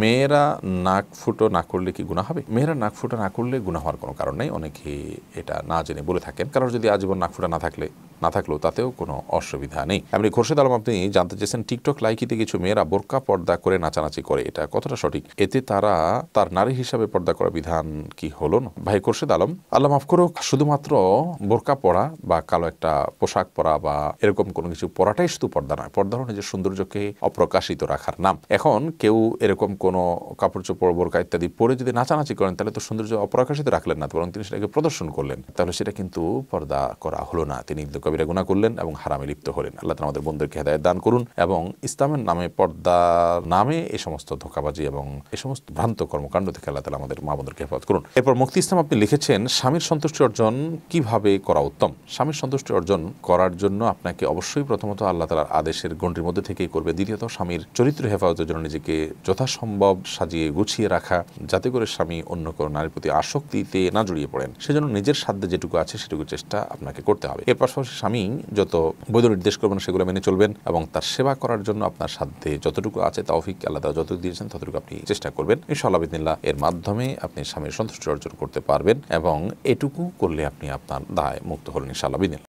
মেয়েরা নাক ফুটো না করলে কি গুণা হবে মেয়েরা নাক ফুটো না করলে গুণা হওয়ার কোনো কারণ নেই অনেকে এটা না জেনে বলে থাকেন কারণ যদি আজীবন নাক ফুটা না থাকলে না থাকলেও তাতেও কোনো অসুবিধা নেই আমি খোরশেদ আলম আপনি জানতে চেয়েছেন টিকটক লাইকিতে কিছু মেয়েরা বোরকা পর্দা করে নাচানাচি করে এটা কতটা সঠিক এতে তারা তার নারী হিসাবে পর্দা করা বিধান কি হলো না ভাই খোরশেদ আলম আল্লাহ মাফ করুক শুধুমাত্র বোরকা পরা বা কালো একটা পোশাক পরা বা এরকম কোনো কিছু পরাটাই শুধু পর্দা নয় পর্দা হলো নিজের সৌন্দর্যকে অপ্রকাশিত রাখার নাম এখন কেউ এরকম কোনো কাপড় চোপড় বোরকা ইত্যাদি পরে যদি নাচানাচি করেন তাহলে তো সৌন্দর্য অপ্রকাশিত রাখলেন না বরং তিনি সেটাকে প্রদর্শন করলেন তাহলে সেটা কিন্তু পর্দা করা হলো না তিনি কবিরা গুণা করলেন এবং হারামে লিপ্ত হলেন আল্লাহ আমাদের বন্ধুকে হেদায়ত দান করুন এবং ইসলামের নামে পর্দার নামে এ সমস্ত ধোকাবাজি এবং এ সমস্ত ভ্রান্ত কর্মকাণ্ড থেকে আল্লাহ তালা আমাদের মা বন্ধুকে হেফাজত করুন এরপর মুক্তি ইসলাম আপনি লিখেছেন স্বামীর সন্তুষ্টি অর্জন কিভাবে করা উত্তম স্বামীর সন্তুষ্টি অর্জন করার জন্য আপনাকে অবশ্যই প্রথমত আল্লাহ তালার আদেশের গণ্ডির মধ্যে থেকেই করবে দ্বিতীয়ত স্বামীর চরিত্র হেফাজতের জন্য নিজেকে যথাসম্ভব সাজিয়ে গুছিয়ে রাখা যাতে করে স্বামী অন্য কোনো নারীর প্রতি আসক্তিতে না জড়িয়ে পড়েন সেজন্য নিজের সাধ্যে যেটুকু আছে সেটুকু চেষ্টা আপনাকে করতে হবে এর পাশাপাশি স্বামী যত বৈধ নির্দেশ করবেন সেগুলো মেনে চলবেন এবং তার সেবা করার জন্য আপনার সাধ্যে যতটুকু আছে তাওফিক আল্লাহ যতটুকু দিয়েছেন ততটুকু আপনি চেষ্টা করবেন ইনশাআল্লাহ এর মাধ্যমে আপনি স্বামীর সন্তুষ্টি অর্জন করতে পারবেন এবং এটুকু করলে আপনি আপনার দায় মুক্ত হলেন ইনশাআল্লাহ